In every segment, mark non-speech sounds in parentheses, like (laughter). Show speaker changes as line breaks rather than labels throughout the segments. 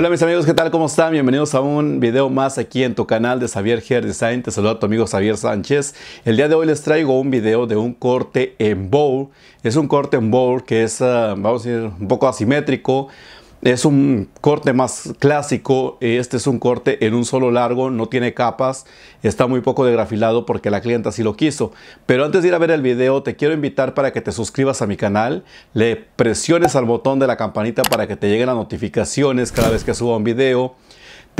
Hola mis amigos, ¿qué tal? ¿Cómo están? Bienvenidos a un video más aquí en tu canal de Xavier Hair Design. Te saluda tu amigo Xavier Sánchez. El día de hoy les traigo un video de un corte en bowl. Es un corte en bowl que es, ah, vamos a decir, un poco asimétrico es un corte más clásico, este es un corte en un solo largo, no tiene capas, está muy poco de grafilado porque la clienta sí lo quiso. Pero antes de ir a ver el video, te quiero invitar para que te suscribas a mi canal, le presiones al botón de la campanita para que te lleguen las notificaciones cada vez que suba un video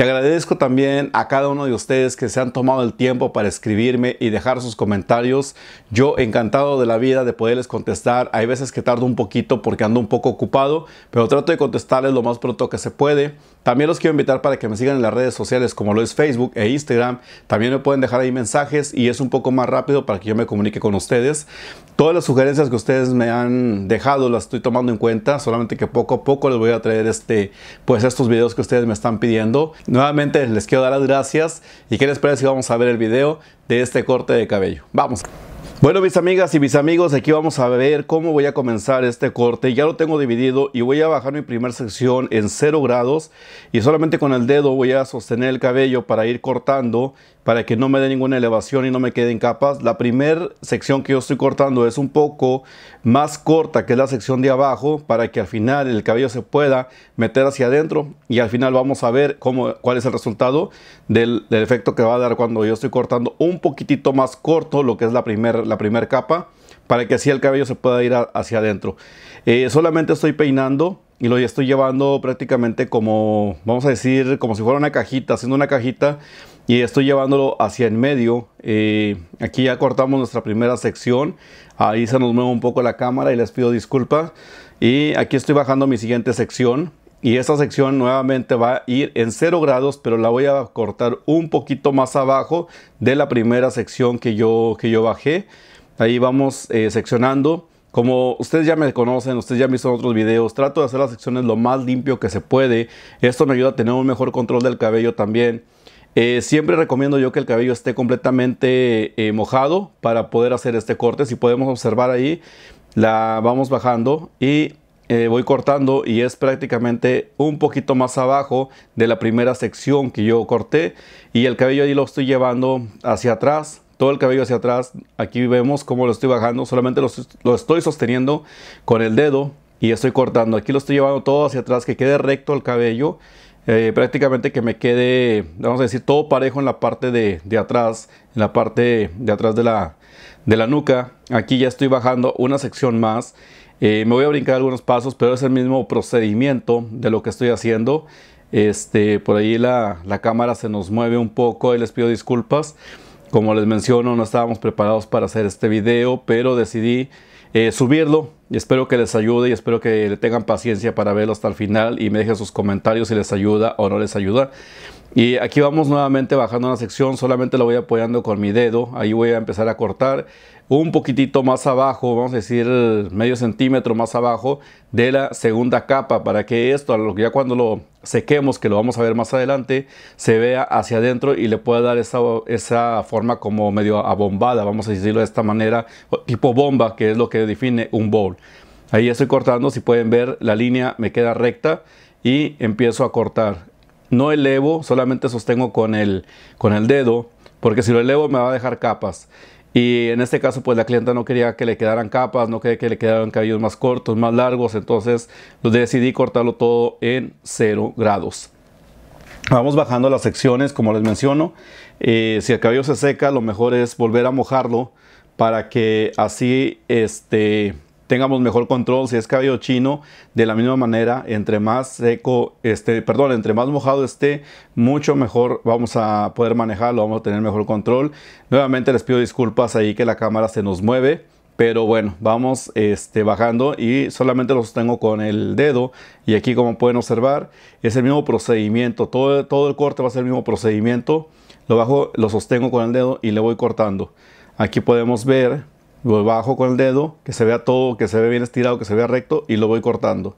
agradezco también a cada uno de ustedes que se han tomado el tiempo para escribirme y dejar sus comentarios. Yo encantado de la vida de poderles contestar. Hay veces que tardo un poquito porque ando un poco ocupado, pero trato de contestarles lo más pronto que se puede. También los quiero invitar para que me sigan en las redes sociales como lo es Facebook e Instagram. También me pueden dejar ahí mensajes y es un poco más rápido para que yo me comunique con ustedes. Todas las sugerencias que ustedes me han dejado las estoy tomando en cuenta, solamente que poco a poco les voy a traer este, pues estos videos que ustedes me están pidiendo. Nuevamente les quiero dar las gracias y que les parece si vamos a ver el video de este corte de cabello. Vamos. Bueno, mis amigas y mis amigos, aquí vamos a ver cómo voy a comenzar este corte. Ya lo tengo dividido y voy a bajar mi primera sección en 0 grados y solamente con el dedo voy a sostener el cabello para ir cortando para que no me dé ninguna elevación y no me queden capas. La primera sección que yo estoy cortando es un poco más corta que la sección de abajo para que al final el cabello se pueda meter hacia adentro y al final vamos a ver cómo, cuál es el resultado del, efecto que va a dar cuando yo estoy cortando un poquitito más corto lo que es la primera la primer capa para que así el cabello se pueda ir hacia adentro. Eh, solamente estoy peinando y lo estoy llevando prácticamente como, vamos a decir, como si fuera una cajita, haciendo una cajita y estoy llevándolo hacia en medio. Eh, aquí ya cortamos nuestra primera sección, ahí se nos mueve un poco la cámara y les pido disculpas. Y aquí estoy bajando mi siguiente sección y esta sección nuevamente va a ir en 0 grados, pero la voy a cortar un poquito más abajo de la primera sección que yo, que yo bajé. Ahí vamos eh, seccionando como ustedes ya me conocen, ustedes ya han visto otros videos, trato de hacer las secciones lo más limpio que se puede. Esto me ayuda a tener un mejor control del cabello también. Eh, siempre recomiendo yo que el cabello esté completamente eh, mojado para poder hacer este corte. Si podemos observar ahí, la vamos bajando y eh, voy cortando y es prácticamente un poquito más abajo de la primera sección que yo corté y el cabello ahí lo estoy llevando hacia atrás todo el cabello hacia atrás. Aquí vemos cómo lo estoy bajando, solamente lo, estoy sosteniendo con el dedo y estoy cortando. Aquí lo estoy llevando todo hacia atrás, que quede recto el cabello. Eh, prácticamente que me quede, vamos a decir, todo parejo en la parte de, atrás, en la parte de atrás de la, de la nuca. Aquí ya estoy bajando una sección más. Eh, me voy a brincar algunos pasos, pero es el mismo procedimiento de lo que estoy haciendo. Este, por ahí la, la cámara se nos mueve un poco y les pido disculpas. Como les menciono, no estábamos preparados para hacer este video, pero decidí eh, subirlo. Y espero que les ayude y espero que le tengan paciencia para verlo hasta el final y me dejen sus comentarios si les ayuda o no les ayuda. Y aquí vamos nuevamente bajando la sección, solamente lo voy apoyando con mi dedo, ahí voy a empezar a cortar un poquitito más abajo, vamos a decir medio centímetro más abajo de la segunda capa para que esto, ya cuando lo sequemos, que lo vamos a ver más adelante, se vea hacia adentro y le pueda dar esa, esa forma como medio abombada, vamos a decirlo de esta manera, tipo bomba, que es lo que define un bowl. Ahí estoy cortando, si pueden ver la línea me queda recta y empiezo a cortar no elevo, solamente sostengo con el, con el dedo, porque si lo elevo me va a dejar capas. Y en este caso, pues la clienta no quería que le quedaran capas, no quería que le quedaran cabellos más cortos, más largos, entonces pues, decidí cortarlo todo en 0 grados. Vamos bajando las secciones, como les menciono. Eh, si el cabello se seca, lo mejor es volver a mojarlo para que así este, tengamos mejor control. Si es cabello chino, de la misma manera, entre más seco, este, perdón, entre más mojado esté, mucho mejor vamos a poder manejarlo, vamos a tener mejor control. Nuevamente les pido disculpas ahí que la cámara se nos mueve. Pero bueno, vamos este, bajando y solamente lo sostengo con el dedo. Y aquí como pueden observar, es el mismo procedimiento. Todo, todo el corte va a ser el mismo procedimiento. Lo bajo, lo sostengo con el dedo y le voy cortando. Aquí podemos ver lo bajo con el dedo, que se vea todo, que se ve bien estirado, que se vea recto y lo voy cortando.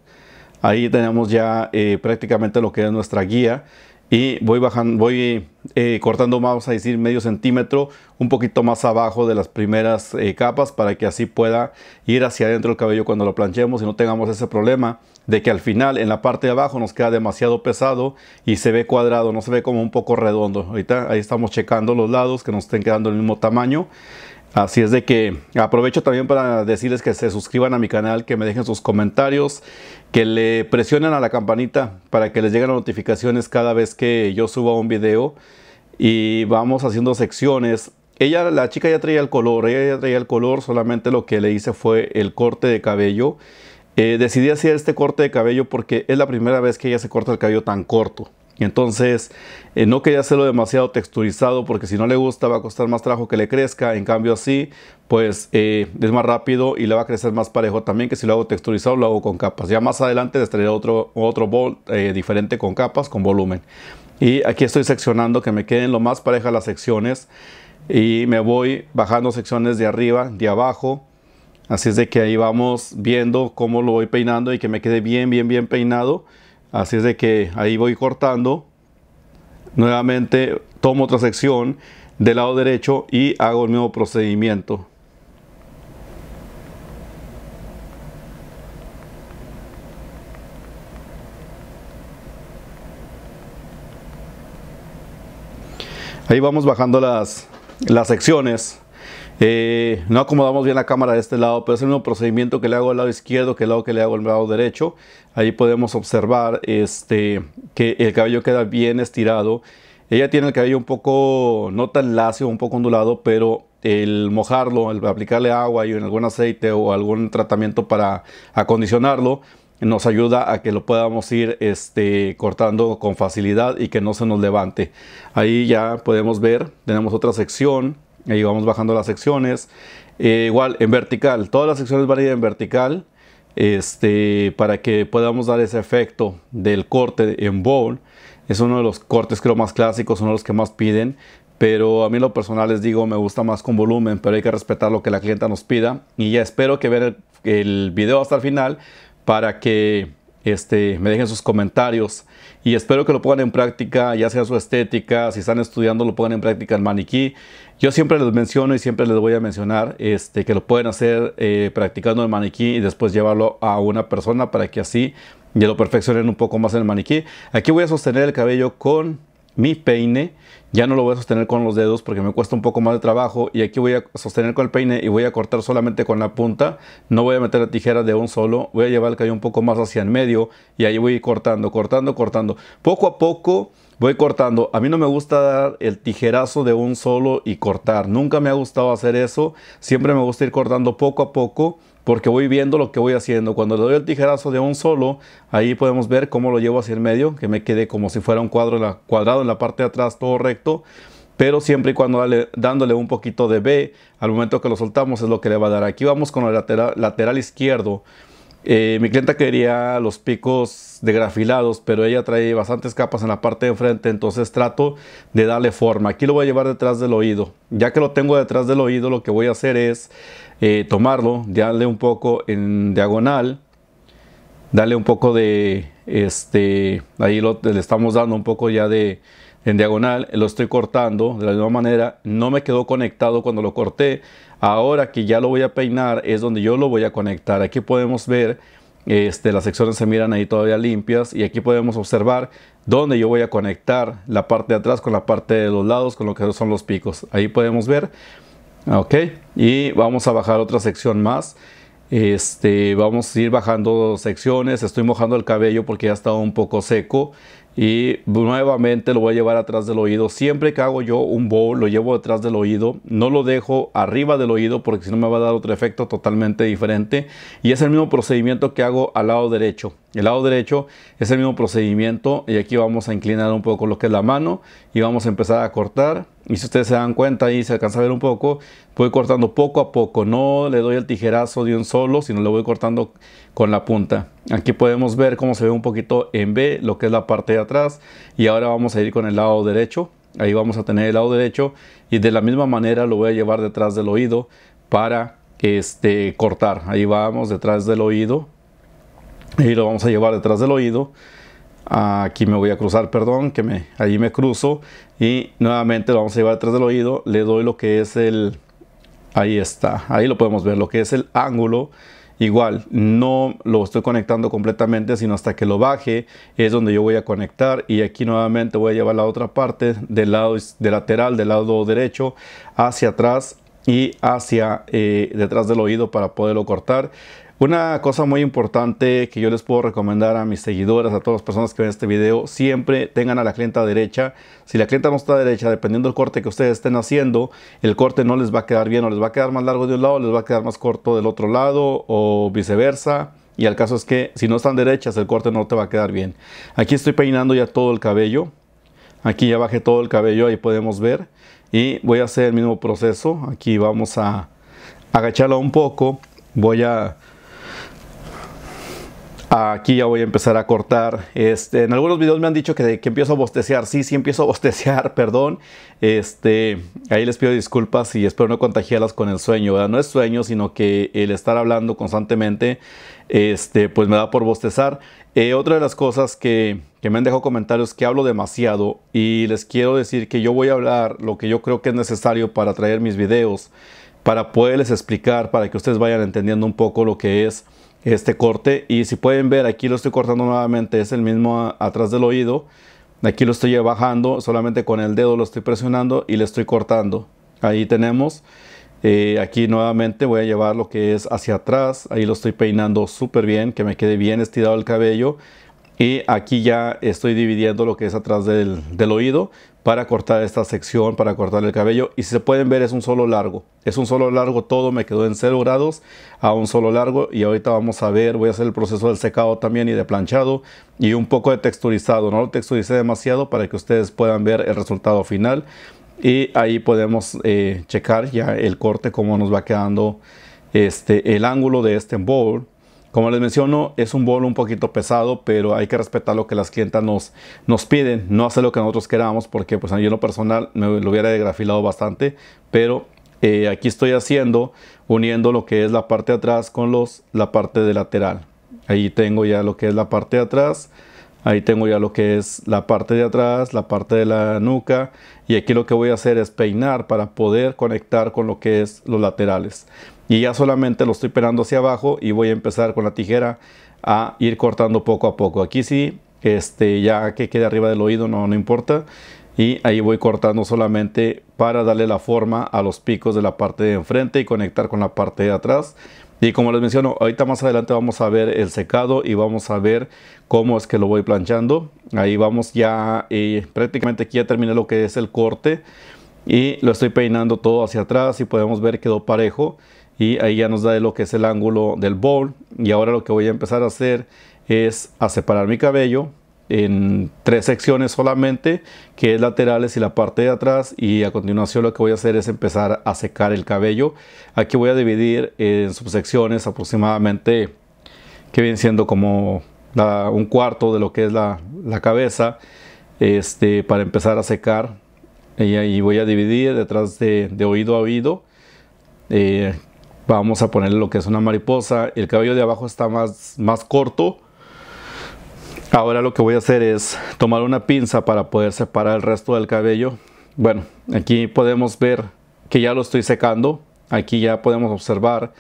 Ahí tenemos ya eh, prácticamente lo que es nuestra guía y voy bajando, voy eh, cortando, vamos a decir, medio centímetro, un poquito más abajo de las primeras eh, capas para que así pueda ir hacia adentro el cabello cuando lo planchemos y no tengamos ese problema de que al final en la parte de abajo nos queda demasiado pesado y se ve cuadrado, no se ve como un poco redondo. Ahorita ahí estamos checando los lados que nos estén quedando el mismo tamaño Así es de que aprovecho también para decirles que se suscriban a mi canal, que me dejen sus comentarios, que le presionen a la campanita para que les lleguen notificaciones cada vez que yo suba un video y vamos haciendo secciones. Ella, la chica ya traía el color, ella ya traía el color, solamente lo que le hice fue el corte de cabello. Eh, decidí hacer este corte de cabello porque es la primera vez que ella se corta el cabello tan corto. Entonces, eh, no quería hacerlo demasiado texturizado porque si no le gusta va a costar más trabajo que le crezca. En cambio así, pues eh, es más rápido y le va a crecer más parejo también que si lo hago texturizado, lo hago con capas. Ya más adelante les traeré otro, otro bowl eh, diferente con capas, con volumen. Y aquí estoy seccionando que me queden lo más parejas las secciones. Y me voy bajando secciones de arriba, de abajo. Así es de que ahí vamos viendo cómo lo voy peinando y que me quede bien, bien, bien peinado. Así es de que ahí voy cortando. Nuevamente tomo otra sección del lado derecho y hago el mismo procedimiento. Ahí vamos bajando las, las secciones. Eh, no acomodamos bien la cámara de este lado, pero es el mismo procedimiento que le hago al lado izquierdo que el lado que le hago al lado derecho. Ahí podemos observar este, que el cabello queda bien estirado. Ella tiene el cabello un poco, no tan lacio, un poco ondulado, pero el mojarlo, el aplicarle agua y algún aceite o algún tratamiento para acondicionarlo, nos ayuda a que lo podamos ir este, cortando con facilidad y que no se nos levante. Ahí ya podemos ver, tenemos otra sección Ahí vamos bajando las secciones. Eh, igual en vertical, todas las secciones van a ir en vertical este, para que podamos dar ese efecto del corte en bowl. Es uno de los cortes creo más clásicos, uno de los que más piden, pero a mí lo personal les digo me gusta más con volumen, pero hay que respetar lo que la clienta nos pida y ya espero que vean el, el video hasta el final para que este, me dejen sus comentarios y espero que lo pongan en práctica, ya sea su estética, si están estudiando lo pongan en práctica el maniquí. Yo siempre les menciono y siempre les voy a mencionar este, que lo pueden hacer eh, practicando el maniquí y después llevarlo a una persona para que así ya lo perfeccionen un poco más en el maniquí. Aquí voy a sostener el cabello con mi peine, ya no lo voy a sostener con los dedos porque me cuesta un poco más de trabajo y aquí voy a sostener con el peine y voy a cortar solamente con la punta, no voy a meter la tijera de un solo, voy a llevar el cabello un poco más hacia el medio y ahí voy cortando, cortando, cortando, poco a poco voy cortando, a mí no me gusta dar el tijerazo de un solo y cortar, nunca me ha gustado hacer eso, siempre me gusta ir cortando poco a poco porque voy viendo lo que voy haciendo. Cuando le doy el tijerazo de un solo, ahí podemos ver cómo lo llevo hacia el medio, que me quede como si fuera un cuadro cuadrado en la parte de atrás, todo recto. Pero siempre y cuando dándole un poquito de B, al momento que lo soltamos es lo que le va a dar. Aquí vamos con el lateral, lateral izquierdo. Eh, mi clienta quería los picos de grafilados, pero ella trae bastantes capas en la parte de enfrente, entonces trato de darle forma. Aquí lo voy a llevar detrás del oído. Ya que lo tengo detrás del oído, lo que voy a hacer es eh, tomarlo, darle un poco en diagonal, darle un poco de, este, ahí lo, le estamos dando un poco ya de, en diagonal, lo estoy cortando de la misma manera, no me quedó conectado cuando lo corté, ahora que ya lo voy a peinar es donde yo lo voy a conectar, aquí podemos ver este, las secciones se miran ahí todavía limpias y aquí podemos observar donde yo voy a conectar la parte de atrás con la parte de los lados con lo que son los picos ahí podemos ver ok y vamos a bajar otra sección más este vamos a ir bajando secciones estoy mojando el cabello porque ya estaba un poco seco y nuevamente lo voy a llevar atrás del oído. Siempre que hago yo un bow, lo llevo detrás del oído. No lo dejo arriba del oído porque si no me va a dar otro efecto totalmente diferente. Y es el mismo procedimiento que hago al lado derecho. El lado derecho es el mismo procedimiento y aquí vamos a inclinar un poco lo que es la mano y vamos a empezar a cortar. Y si ustedes se dan cuenta y se alcanza a ver un poco, voy cortando poco a poco. No le doy el tijerazo de un solo, sino le voy cortando con la punta. Aquí podemos ver cómo se ve un poquito en B lo que es la parte de atrás. Y ahora vamos a ir con el lado derecho. Ahí vamos a tener el lado derecho y de la misma manera lo voy a llevar detrás del oído para este, cortar. Ahí vamos detrás del oído y lo vamos a llevar detrás del oído aquí me voy a cruzar perdón que me allí me cruzo y nuevamente lo vamos a llevar detrás del oído le doy lo que es el ahí está ahí lo podemos ver lo que es el ángulo igual no lo estoy conectando completamente sino hasta que lo baje es donde yo voy a conectar y aquí nuevamente voy a llevar la otra parte del lado de lateral del lado derecho hacia atrás y hacia eh, detrás del oído para poderlo cortar una cosa muy importante que yo les puedo recomendar a mis seguidores, a todas las personas que ven este video, siempre tengan a la clienta derecha. Si la clienta no está derecha, dependiendo del corte que ustedes estén haciendo, el corte no les va a quedar bien o les va a quedar más largo de un lado, les va a quedar más corto del otro lado o viceversa. Y el caso es que si no están derechas, el corte no te va a quedar bien. Aquí estoy peinando ya todo el cabello. Aquí ya bajé todo el cabello, ahí podemos ver. Y voy a hacer el mismo proceso. Aquí vamos a agacharlo un poco. Voy a Aquí ya voy a empezar a cortar. Este, en algunos videos me han dicho que, empiezo a bostecear. Sí, sí empiezo a bostecear, (laughs) perdón. Este, ahí les pido disculpas y espero no contagiarlas con el sueño. No es sueño, sino que el estar hablando constantemente, este, pues me da por bostezar. Eh, otra de las cosas que, me han dejado comentarios que hablo demasiado y les quiero decir que yo voy a hablar lo que yo creo que es necesario para traer mis videos, para poderles explicar, para que ustedes vayan entendiendo un poco lo que es este corte y si pueden ver aquí lo estoy cortando nuevamente es el mismo atrás del oído aquí lo estoy bajando solamente con el dedo lo estoy presionando y le estoy cortando ahí tenemos eh, aquí nuevamente voy a llevar lo que es hacia atrás ahí lo estoy peinando súper bien que me quede bien estirado el cabello y aquí ya estoy dividiendo lo que es atrás del, del oído para cortar esta sección, para cortar el cabello. Y si se pueden ver es un solo largo. Es un solo largo todo, me quedó en 0 grados a un solo largo. Y ahorita vamos a ver, voy a hacer el proceso del secado también y de planchado. Y un poco de texturizado, no lo texturicé demasiado para que ustedes puedan ver el resultado final. Y ahí podemos eh, checar ya el corte, cómo nos va quedando este, el ángulo de este bowl como les menciono, es un bolo un poquito pesado, pero hay que respetar lo que las clientas nos, nos piden, no hacer lo que nosotros queramos, porque pues yo en lo personal me lo hubiera degrafilado bastante, pero eh, aquí estoy haciendo, uniendo lo que es la parte de atrás con los, la parte de lateral. Ahí tengo ya lo que es la parte de atrás, ahí tengo ya lo que es la parte de atrás, la parte de la nuca, y aquí lo que voy a hacer es peinar para poder conectar con lo que es los laterales y ya solamente lo estoy pelando hacia abajo y voy a empezar con la tijera a ir cortando poco a poco. Aquí sí, este, ya que quede arriba del oído no, no importa y ahí voy cortando solamente para darle la forma a los picos de la parte de enfrente y conectar con la parte de atrás. Y como les menciono, ahorita más adelante vamos a ver el secado y vamos a ver cómo es que lo voy planchando. Ahí vamos ya, y eh, prácticamente aquí ya terminé lo que es el corte y lo estoy peinando todo hacia atrás y podemos ver quedó parejo y ahí ya nos da lo que es el ángulo del bowl y ahora lo que voy a empezar a hacer es a separar mi cabello en tres secciones solamente que es laterales y la parte de atrás y a continuación lo que voy a hacer es empezar a secar el cabello aquí voy a dividir en subsecciones aproximadamente que vienen siendo como un cuarto de lo que es la, la cabeza este, para empezar a secar y ahí voy a dividir detrás de, de oído a oído eh, Vamos a ponerle lo que es una mariposa. El cabello de abajo está más, más corto. Ahora lo que voy a hacer es tomar una pinza para poder separar el resto del cabello. Bueno, aquí podemos ver que ya lo estoy secando. Aquí ya podemos observar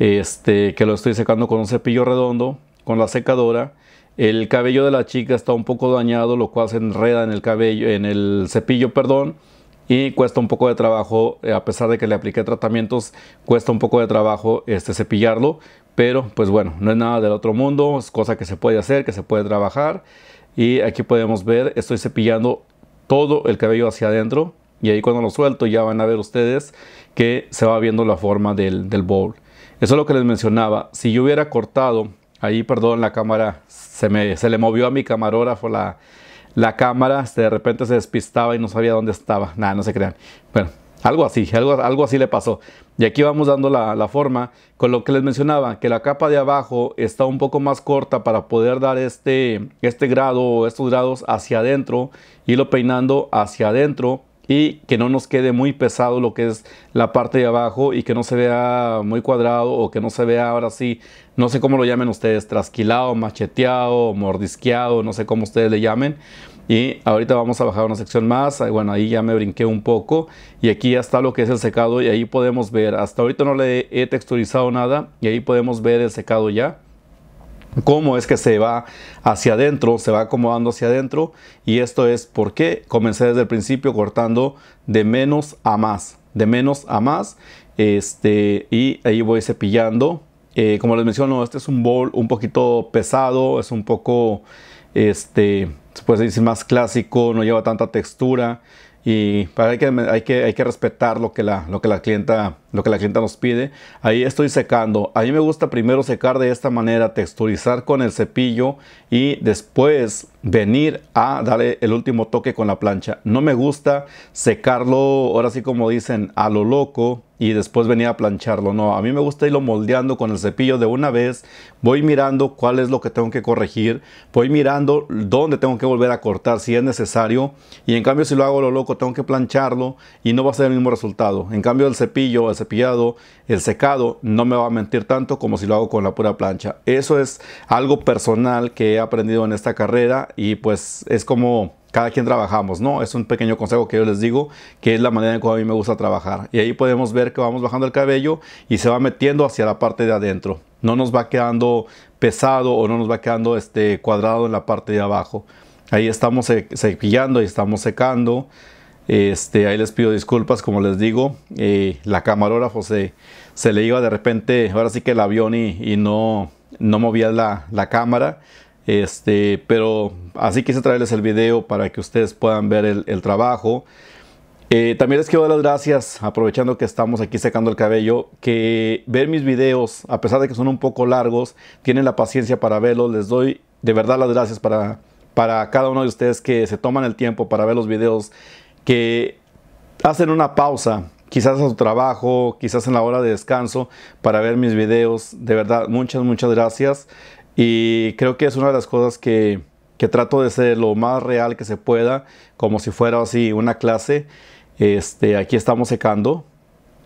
este, que lo estoy secando con un cepillo redondo, con la secadora. El cabello de la chica está un poco dañado, lo cual se enreda en el cabello, en el cepillo, perdón y cuesta un poco de trabajo, eh, a pesar de que le apliqué tratamientos, cuesta un poco de trabajo este, cepillarlo, pero pues bueno, no es nada del otro mundo, es cosa que se puede hacer, que se puede trabajar y aquí podemos ver, estoy cepillando todo el cabello hacia adentro y ahí cuando lo suelto ya van a ver ustedes que se va viendo la forma del, del bowl. Eso es lo que les mencionaba, si yo hubiera cortado, ahí perdón, la cámara se, me, se le movió a mi camarógrafo la la cámara este, de repente se despistaba y no sabía dónde estaba. Nada, no se crean. Bueno, algo así, algo, algo así le pasó. Y aquí vamos dando la, forma con lo que les mencionaba, que la capa de abajo está un poco más corta para poder dar este, este grado, estos grados hacia adentro, y lo peinando hacia adentro y que no nos quede muy pesado lo que es la parte de abajo y que no se vea muy cuadrado o que no se vea ahora sí, no sé cómo lo llamen ustedes, trasquilado, macheteado, mordisqueado, no sé cómo ustedes le llamen. Y ahorita vamos a bajar una sección más. Bueno, ahí ya me brinqué un poco. Y aquí ya está lo que es el secado. Y ahí podemos ver. Hasta ahorita no le he texturizado nada. Y ahí podemos ver el secado ya cómo es que se va hacia adentro, se va acomodando hacia adentro y esto es porque comencé desde el principio cortando de menos a más, de menos a más este, y ahí voy cepillando. Eh, como les menciono, este es un bol un poquito pesado, es un poco, este, se puede decir más clásico, no lleva tanta textura y hay que, hay que, hay que respetar lo que, lo que la clienta lo que la gente nos pide. Ahí estoy secando. A mí me gusta primero secar de esta manera, texturizar con el cepillo y después venir a darle el último toque con la plancha. No me gusta secarlo, ahora sí como dicen, a lo loco y después venir a plancharlo. No, a mí me gusta irlo moldeando con el cepillo de una vez. Voy mirando cuál es lo que tengo que corregir. Voy mirando dónde tengo que volver a cortar si es necesario. Y en cambio si lo hago a lo loco tengo que plancharlo y no va a ser el mismo resultado. En cambio el cepillo, el cepillo cepillado, el secado, no me va a mentir tanto como si lo hago con la pura plancha. Eso es algo personal que he aprendido en esta carrera y pues es como cada quien trabajamos, ¿no? Es un pequeño consejo que yo les digo, que es la manera en que a mí me gusta trabajar. Y ahí podemos ver que vamos bajando el cabello y se va metiendo hacia la parte de adentro. No nos va quedando pesado o no nos va quedando este cuadrado en la parte de abajo. Ahí estamos cepillando y estamos secando. Este, ahí les pido disculpas, como les digo, eh, la camarógrafo se, se, le iba de repente, ahora sí que el avión y, no, no movía la, cámara. Este, pero así quise traerles el video para que ustedes puedan ver el, trabajo. Eh, también les quiero dar las gracias, aprovechando que estamos aquí secando el cabello, que ver mis videos, a pesar de que son un poco largos, tienen la paciencia para verlos. Les doy de verdad las gracias para, para cada uno de ustedes que se toman el tiempo para ver los videos que hacen una pausa, quizás a su trabajo, quizás en la hora de descanso, para ver mis videos. De verdad, muchas, muchas gracias. Y creo que es una de las cosas que, que trato de ser lo más real que se pueda, como si fuera así una clase. Este, aquí estamos secando.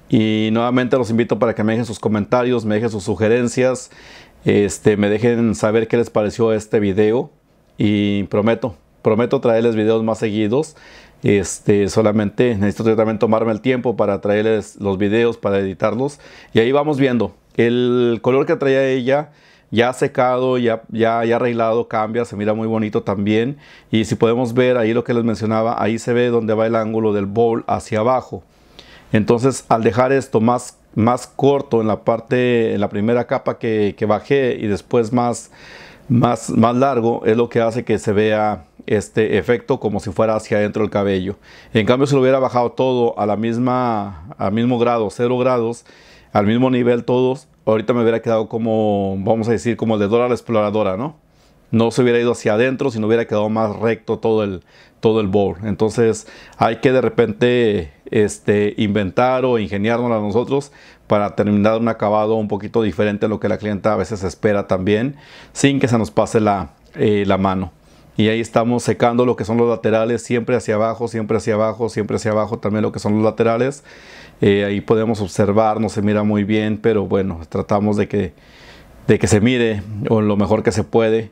Y nuevamente los invito para que me dejen sus comentarios, me dejen sus sugerencias, este, me dejen saber qué les pareció este video. Y prometo, prometo traerles videos más seguidos. Este, solamente necesito también tomarme el tiempo para traerles los videos, para editarlos. Y ahí vamos viendo. El color que traía ella ya secado, ya, ya, arreglado, cambia, se mira muy bonito también. Y si podemos ver ahí lo que les mencionaba, ahí se ve donde va el ángulo del bowl hacia abajo. Entonces al dejar esto más, más corto en la parte, en la primera capa que, que bajé y después más, más, más largo, es lo que hace que se vea este efecto como si fuera hacia adentro el cabello. En cambio, si lo hubiera bajado todo a la misma, al mismo grado, cero grados, al mismo nivel todos, ahorita me hubiera quedado como, vamos a decir, como el de Dora la Exploradora, ¿no? No se hubiera ido hacia adentro, sino hubiera quedado más recto todo el, todo el bowl. Entonces hay que de repente este, inventar o ingeniarnos a nosotros para terminar un acabado un poquito diferente a lo que la clienta a veces espera también, sin que se nos pase la eh, mano y ahí estamos secando lo que son los laterales, siempre hacia abajo, siempre hacia abajo, siempre hacia abajo, también lo que son los laterales. Eh, ahí podemos observar, no se mira muy bien, pero bueno, tratamos de que, de que se mire lo mejor que se puede.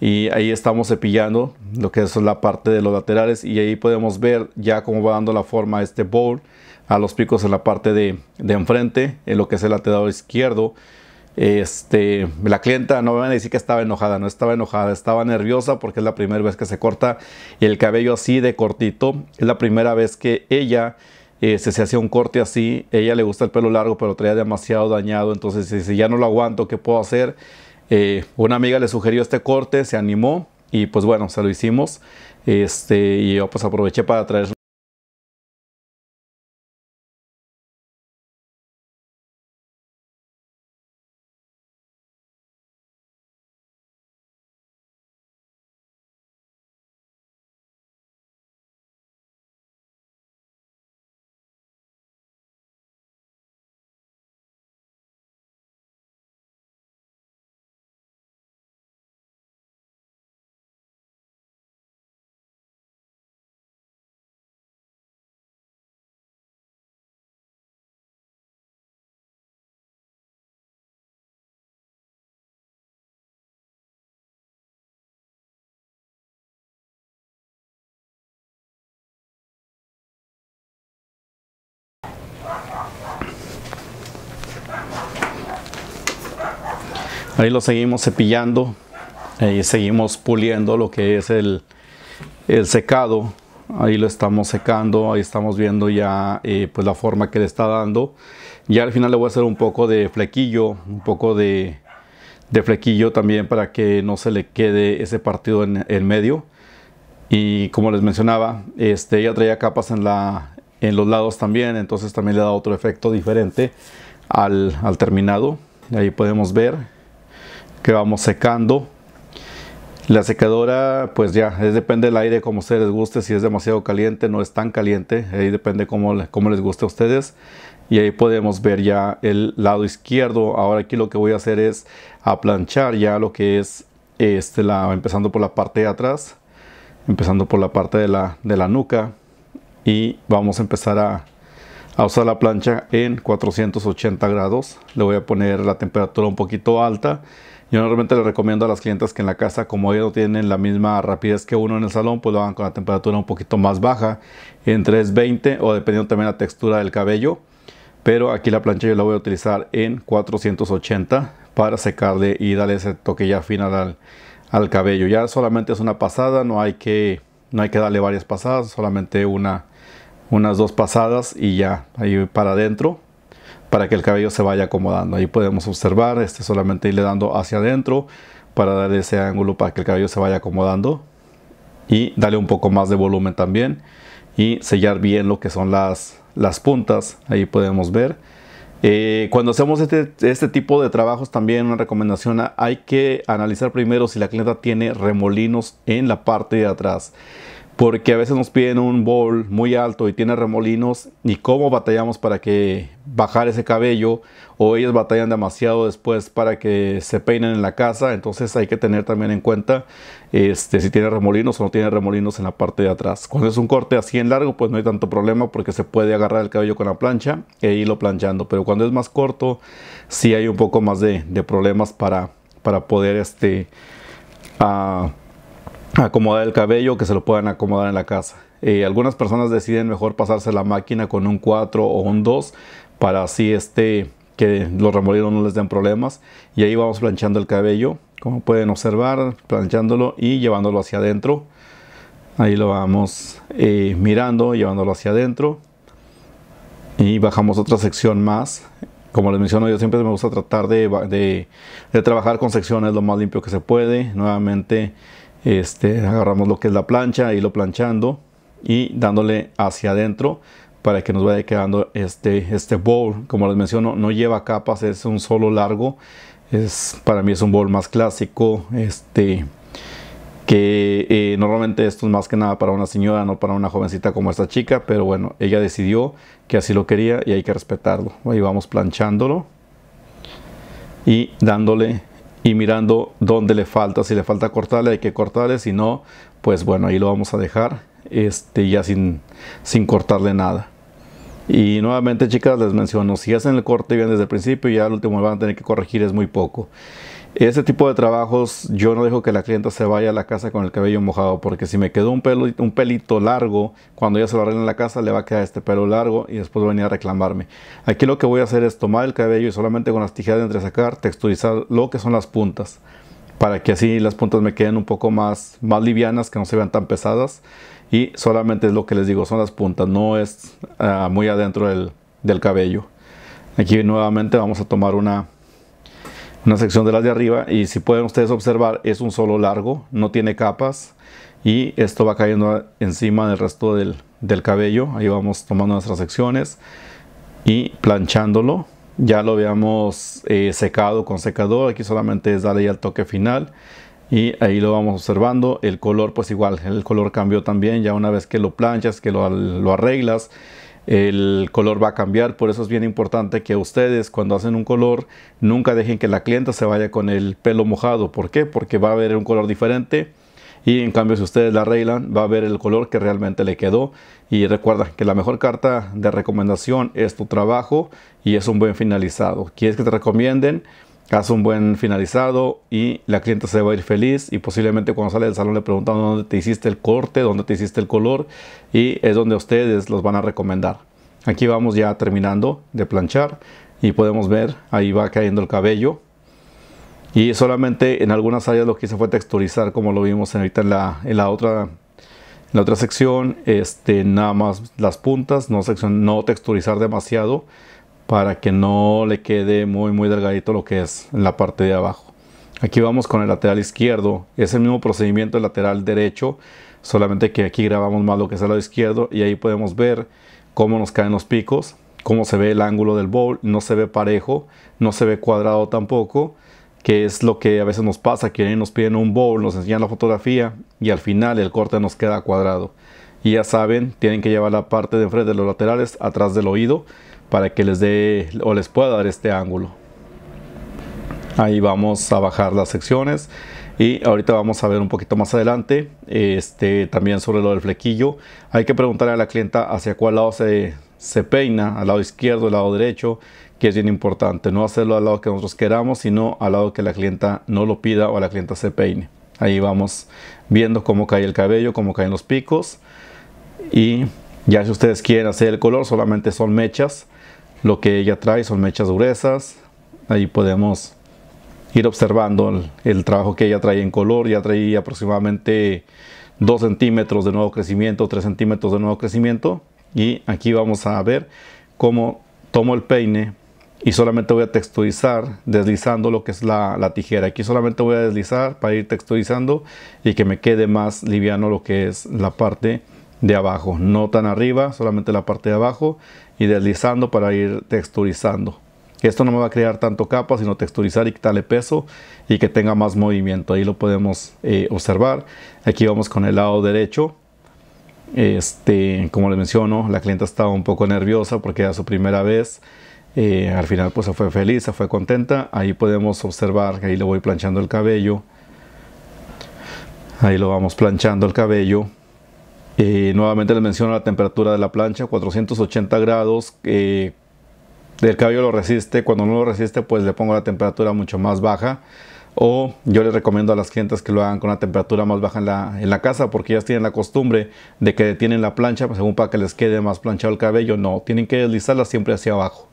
Y ahí estamos cepillando lo que es la parte de los laterales y ahí podemos ver ya cómo va dando la forma este bowl, a los picos en la parte de, de enfrente, en lo que es el lateral izquierdo. Este, la clienta no me van a decir que estaba enojada, no estaba enojada, estaba nerviosa porque es la primera vez que se corta el cabello así de cortito. Es la primera vez que ella eh, se, hacía un corte así. Ella le gusta el pelo largo, pero traía demasiado dañado. Entonces, si, ya no lo aguanto, ¿qué puedo hacer? Eh, una amiga le sugirió este corte, se animó y pues bueno, se lo hicimos. Este, y yo pues aproveché para traer Ahí lo seguimos cepillando. y seguimos puliendo lo que es el, secado. Ahí lo estamos secando. Ahí estamos viendo ya eh, pues la forma que le está dando. y al final le voy a hacer un poco de flequillo. Un poco de, flequillo también para que no se le quede ese partido en, el medio. Y como les mencionaba, este, ya traía capas en, la, en los lados también. Entonces también le da otro efecto diferente al, al terminado. Ahí podemos ver que vamos secando. La secadora, pues ya, es, depende del aire como ustedes les guste, si es demasiado caliente, no es tan caliente, ahí depende como cómo les guste a ustedes. Y ahí podemos ver ya el lado izquierdo. Ahora aquí lo que voy a hacer es a planchar ya lo que es este, la, empezando por la parte de atrás, empezando por la parte de la, de la nuca. Y vamos a empezar a, a usar la plancha en 480 grados. Le voy a poner la temperatura un poquito alta yo normalmente le recomiendo a las clientes que en la casa, como ellos no tienen la misma rapidez que uno en el salón, pues lo hagan con la temperatura un poquito más baja, en 320 o dependiendo también la textura del cabello. Pero aquí la plancha yo la voy a utilizar en 480 para secarle y darle ese toque ya final al, cabello. Ya solamente es una pasada, no hay que, no hay que darle varias pasadas, solamente unas dos pasadas y ya ahí para adentro para que el cabello se vaya acomodando. Ahí podemos observar, este solamente irle dando hacia adentro para darle ese ángulo para que el cabello se vaya acomodando y darle un poco más de volumen también y sellar bien lo que son las, las puntas. Ahí podemos ver. Eh, cuando hacemos este, este, tipo de trabajos, también una recomendación, hay que analizar primero si la clienta tiene remolinos en la parte de atrás porque a veces nos piden un bowl muy alto y tiene remolinos y cómo batallamos para que bajar ese cabello o ellas batallan demasiado después para que se peinen en la casa entonces hay que tener también en cuenta este, si tiene remolinos o no tiene remolinos en la parte de atrás cuando es un corte así en largo pues no hay tanto problema porque se puede agarrar el cabello con la plancha e irlo planchando pero cuando es más corto sí hay un poco más de, problemas para, para poder este ah, acomodar el cabello que se lo puedan acomodar en la casa. Eh, algunas personas deciden mejor pasarse la máquina con un 4 o un 2 para así este, que los remolinos no les den problemas. Y ahí vamos planchando el cabello, como pueden observar, planchándolo y llevándolo hacia adentro. Ahí lo vamos eh, mirando, llevándolo hacia adentro. Y bajamos otra sección más. Como les menciono, yo siempre me gusta tratar de, de trabajar con secciones lo más limpio que se puede. Nuevamente este, agarramos lo que es la plancha, y lo planchando y dándole hacia adentro para que nos vaya quedando este, este bowl. Como les menciono, no lleva capas, es un solo largo. Es, para mí es un bowl más clásico, este, que eh, normalmente esto es más que nada para una señora, no para una jovencita como esta chica, pero bueno, ella decidió que así lo quería y hay que respetarlo. Ahí vamos planchándolo y dándole y mirando dónde le falta. Si le falta cortarle, hay que cortarle. Si no, pues bueno, ahí lo vamos a dejar este, ya sin, sin cortarle nada. Y nuevamente, chicas, les menciono, si hacen el corte bien desde el principio, ya el último van a tener que corregir es muy poco. Ese tipo de trabajos yo no dejo que la clienta se vaya a la casa con el cabello mojado porque si me quedó un, pelo, un pelito largo, cuando ella se lo arregle en la casa le va a quedar este pelo largo y después va a venir a reclamarme. Aquí lo que voy a hacer es tomar el cabello y solamente con las tijeras de entresacar texturizar lo que son las puntas para que así las puntas me queden un poco más, más livianas, que no se vean tan pesadas. Y solamente es lo que les digo, son las puntas, no es ah, muy adentro del cabello. Aquí nuevamente vamos a tomar una, una sección de las de arriba y si pueden ustedes observar es un solo largo, no tiene capas y esto va cayendo encima del resto del, cabello. Ahí vamos tomando nuestras secciones y planchándolo. Ya lo habíamos eh, secado con secador, aquí solamente es darle ya el toque final y ahí lo vamos observando. El color pues igual, el color cambió también ya una vez que lo planchas, que lo, lo arreglas el color va a cambiar, por eso es bien importante que ustedes cuando hacen un color nunca dejen que la clienta se vaya con el pelo mojado. ¿Por qué? Porque va a haber un color diferente y en cambio si ustedes la arreglan va a ver el color que realmente le quedó y recuerda que la mejor carta de recomendación es tu trabajo y es un buen finalizado. ¿Quieres que te recomienden? hace un buen finalizado y la clienta se va a ir feliz y posiblemente cuando sale del salón le preguntan dónde te hiciste el corte, dónde te hiciste el color y es donde ustedes los van a recomendar. Aquí vamos ya terminando de planchar y podemos ver ahí va cayendo el cabello y solamente en algunas áreas lo que hice fue texturizar como lo vimos ahorita en la, en la otra en la otra sección este nada más las puntas no sección no texturizar demasiado para que no le quede muy muy delgadito lo que es la parte de abajo aquí vamos con el lateral izquierdo es el mismo procedimiento del lateral derecho solamente que aquí grabamos más lo que es el lado izquierdo y ahí podemos ver cómo nos caen los picos cómo se ve el ángulo del bowl no se ve parejo no se ve cuadrado tampoco que es lo que a veces nos pasa que nos piden un bowl nos enseñan la fotografía y al final el corte nos queda cuadrado y ya saben tienen que llevar la parte de enfrente de los laterales atrás del oído para que les dé o les pueda dar este ángulo ahí vamos a bajar las secciones y ahorita vamos a ver un poquito más adelante este también sobre lo del flequillo hay que preguntarle a la clienta hacia cuál lado se, se peina al lado izquierdo al lado derecho que es bien importante no hacerlo al lado que nosotros queramos sino al lado que la clienta no lo pida o la clienta se peine ahí vamos viendo cómo cae el cabello cómo caen los picos y ya si ustedes quieren hacer el color, solamente son mechas. Lo que ella trae son mechas durezas Ahí podemos ir observando el, trabajo que ella trae en color. Ya trae aproximadamente 2 centímetros de nuevo crecimiento, 3 centímetros de nuevo crecimiento. Y aquí vamos a ver cómo tomo el peine y solamente voy a texturizar deslizando lo que es la, la, tijera. Aquí solamente voy a deslizar para ir texturizando y que me quede más liviano lo que es la parte de abajo, no tan arriba, solamente la parte de abajo y deslizando para ir texturizando. Esto no me va a crear tanto capa, sino texturizar y quitarle peso y que tenga más movimiento. Ahí lo podemos eh, observar. Aquí vamos con el lado derecho. Este, como les menciono, la clienta estaba un poco nerviosa porque era su primera vez. Eh, al final pues se fue feliz, se fue contenta. Ahí podemos observar ahí le voy planchando el cabello. Ahí lo vamos planchando el cabello. Eh, nuevamente les menciono la temperatura de la plancha, 480 grados. el cabello lo resiste, cuando no lo resiste pues le pongo la temperatura mucho más baja. O yo les recomiendo a las clientes que lo hagan con la temperatura más baja en la, en la casa porque ellas tienen la costumbre de que detienen la plancha pues, según para que les quede más planchado el cabello. No, tienen que deslizarla siempre hacia abajo.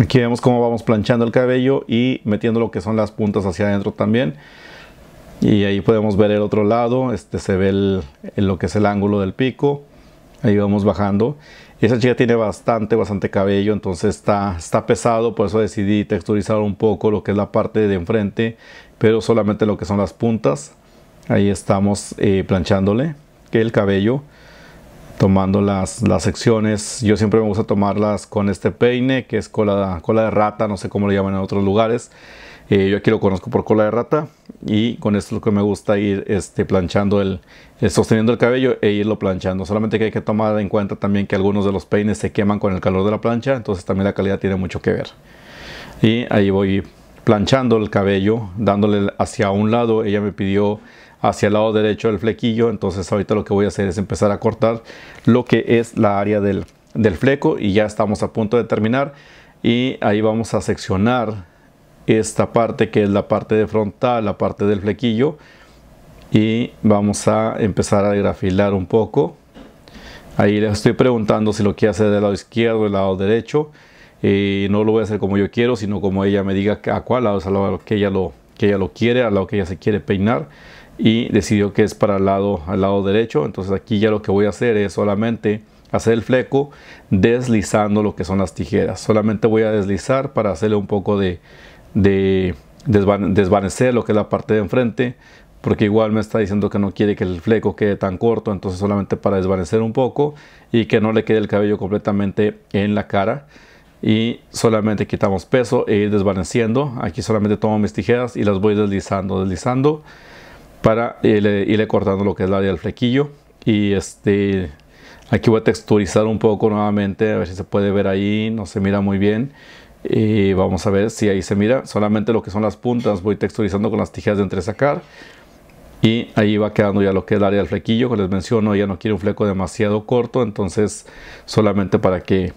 Aquí vemos cómo vamos planchando el cabello y metiendo lo que son las puntas hacia adentro también y ahí podemos ver el otro lado, este se ve lo que es el ángulo del pico, ahí vamos bajando. Esa chica tiene bastante, bastante cabello, entonces está, está pesado, por eso decidí texturizar un poco lo que es la parte de enfrente, pero solamente lo que son las puntas. Ahí estamos eh, planchándole el cabello, tomando las, las, secciones. Yo siempre me gusta tomarlas con este peine, que es cola, cola de rata, no sé cómo le llaman en otros lugares. Eh, yo aquí lo conozco por cola de rata y con esto es lo que me gusta ir este, planchando el, eh, sosteniendo el cabello e irlo planchando solamente que hay que tomar en cuenta también que algunos de los peines se queman con el calor de la plancha entonces también la calidad tiene mucho que ver y ahí voy planchando el cabello dándole hacia un lado ella me pidió hacia el lado derecho el flequillo entonces ahorita lo que voy a hacer es empezar a cortar lo que es la área del, del fleco y ya estamos a punto de terminar y ahí vamos a seccionar esta parte que es la parte de frontal, la parte del flequillo y vamos a empezar a grafilar un poco. Ahí les estoy preguntando si lo quiere hacer del lado izquierdo o del lado derecho. y eh, no lo voy a hacer como yo quiero, sino como ella me diga a cuál lado, a que ella lo, que lo quiere, a lado que ella se quiere peinar. Y decidió que es para el lado, al lado derecho. Entonces aquí ya lo que voy a hacer es solamente hacer el fleco deslizando lo que son las tijeras. Solamente voy a deslizar para hacerle un poco de, de desvanecer lo que es la parte de enfrente, porque igual me está diciendo que no quiere que el fleco quede tan corto, entonces solamente para desvanecer un poco y que no le quede el cabello completamente en la cara. Y solamente quitamos peso e ir desvaneciendo. Aquí solamente tomo mis tijeras y las voy deslizando, deslizando para irle, cortando lo que es el área del flequillo. Y este, aquí voy a texturizar un poco nuevamente, a ver si se puede ver ahí, no se mira muy bien. Y vamos a ver si ahí se mira. Solamente lo que son las puntas voy texturizando con las tijeras de entresacar. Y ahí va quedando ya lo que es el área del flequillo, que les menciono, ya no quiero un fleco demasiado corto, entonces solamente para que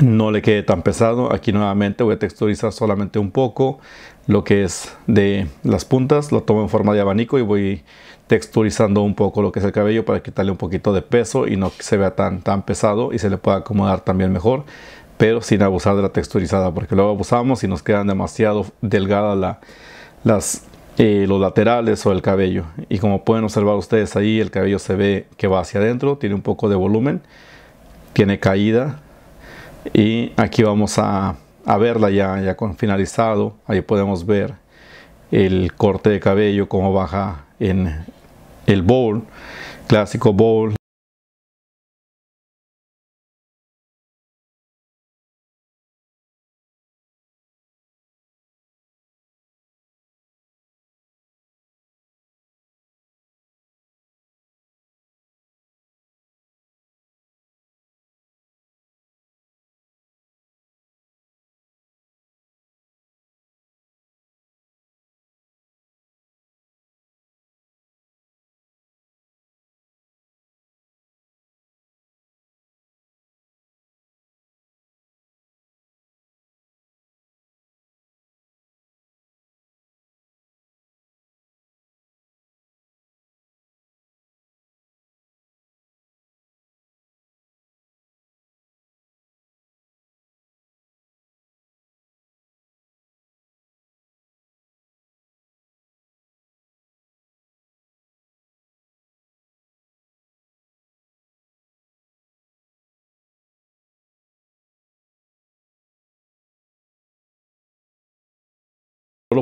no le quede tan pesado. Aquí nuevamente voy a texturizar solamente un poco lo que es de las puntas, lo tomo en forma de abanico y voy texturizando un poco lo que es el cabello para quitarle un poquito de peso y no se vea tan, tan pesado y se le pueda acomodar también mejor pero sin abusar de la texturizada, porque luego abusamos y nos quedan demasiado delgadas la, las, eh, los laterales o el cabello. Y como pueden observar ustedes ahí, el cabello se ve que va hacia adentro, tiene un poco de volumen, tiene caída. Y aquí vamos a, a verla ya, ya con finalizado. Ahí podemos ver el corte de cabello, cómo baja en el bowl, clásico bowl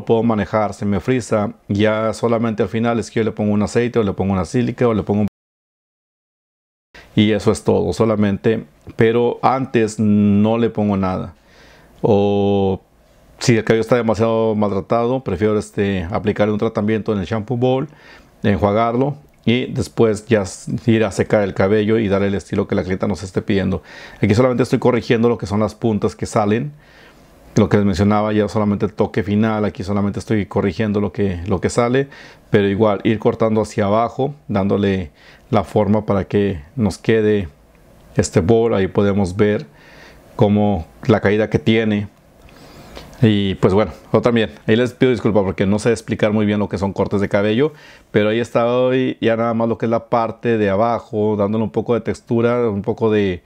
puedo manejar, se me frisa, ya solamente al final es que yo le pongo un aceite o le pongo una sílica o le pongo un... Y eso es todo, solamente, pero antes no le pongo nada. O si el cabello está demasiado maltratado, prefiero este, aplicar un tratamiento en el shampoo bowl, enjuagarlo y después ya ir a secar el cabello y dar el estilo que la clienta nos esté pidiendo. Aquí solamente estoy corrigiendo lo que son las puntas que salen lo que les mencionaba ya solamente el toque final, aquí solamente estoy corrigiendo lo que, lo que sale, pero igual ir cortando hacia abajo, dándole la forma para que nos quede este bol. ahí podemos ver como la caída que tiene. Y pues bueno, yo también, ahí les pido disculpas porque no sé explicar muy bien lo que son cortes de cabello, pero ahí está hoy ya nada más lo que es la parte de abajo, dándole un poco de textura, un poco de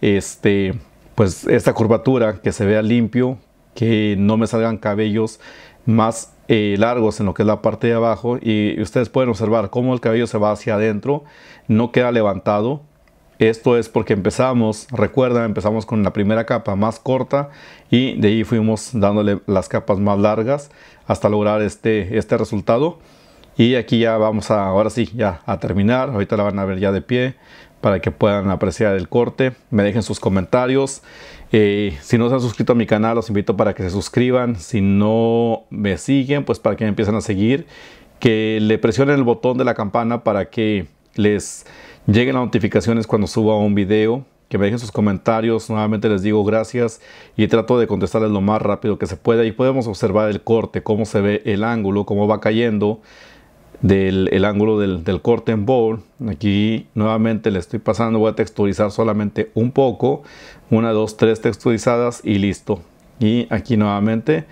este pues esta curvatura que se vea limpio que no me salgan cabellos más eh, largos en lo que es la parte de abajo y ustedes pueden observar cómo el cabello se va hacia adentro, no queda levantado. Esto es porque empezamos, recuerda, empezamos con la primera capa más corta y de ahí fuimos dándole las capas más largas hasta lograr este, este resultado. Y aquí ya vamos a, ahora sí, ya a terminar. Ahorita la van a ver ya de pie para que puedan apreciar el corte. Me dejen sus comentarios. Eh, si no se han suscrito a mi canal, los invito para que se suscriban. Si no me siguen, pues para que me empiecen a seguir. Que le presionen el botón de la campana para que les lleguen las notificaciones cuando suba un video. Que me dejen sus comentarios. Nuevamente les digo gracias y trato de contestarles lo más rápido que se pueda. Y podemos observar el corte, cómo se ve el ángulo, cómo va cayendo del el ángulo del, del corte en bowl. Aquí nuevamente le estoy pasando, voy a texturizar solamente un poco una, dos, tres texturizadas y listo. Y aquí nuevamente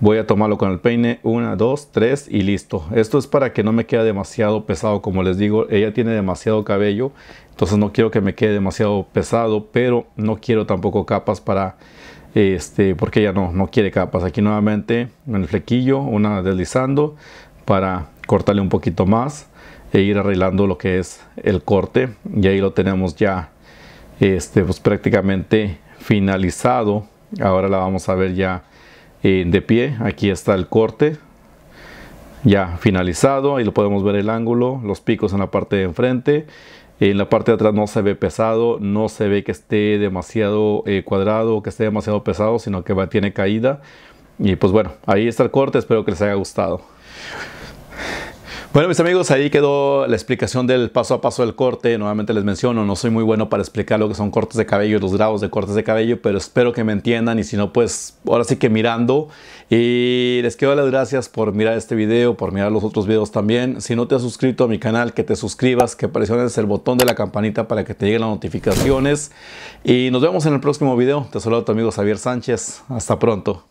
voy a tomarlo con el peine, una, dos, tres y listo. Esto es para que no me quede demasiado pesado, como les digo, ella tiene demasiado cabello, entonces no quiero que me quede demasiado pesado, pero no quiero tampoco capas para este, porque ella no, no quiere capas. Aquí nuevamente en el flequillo, una deslizando para cortarle un poquito más e ir arreglando lo que es el corte y ahí lo tenemos ya este, pues prácticamente finalizado. Ahora la vamos a ver ya eh, de pie. Aquí está el corte ya finalizado. Ahí lo podemos ver el ángulo, los picos en la parte de enfrente. En la parte de atrás no se ve pesado, no se ve que esté demasiado eh, cuadrado que esté demasiado pesado, sino que va, tiene caída. Y pues bueno, ahí está el corte, espero que les haya gustado. Bueno, mis amigos, ahí quedó la explicación del paso a paso del corte. Nuevamente les menciono, no soy muy bueno para explicar lo que son cortes de cabello los grados de cortes de cabello, pero espero que me entiendan y si no, pues ahora sí que mirando. Y les quiero dar las gracias por mirar este video, por mirar los otros videos también. Si no te has suscrito a mi canal, que te suscribas, que presiones el botón de la campanita para que te lleguen las notificaciones. Y nos vemos en el próximo video. Te saludo tu amigo Javier Sánchez. Hasta pronto.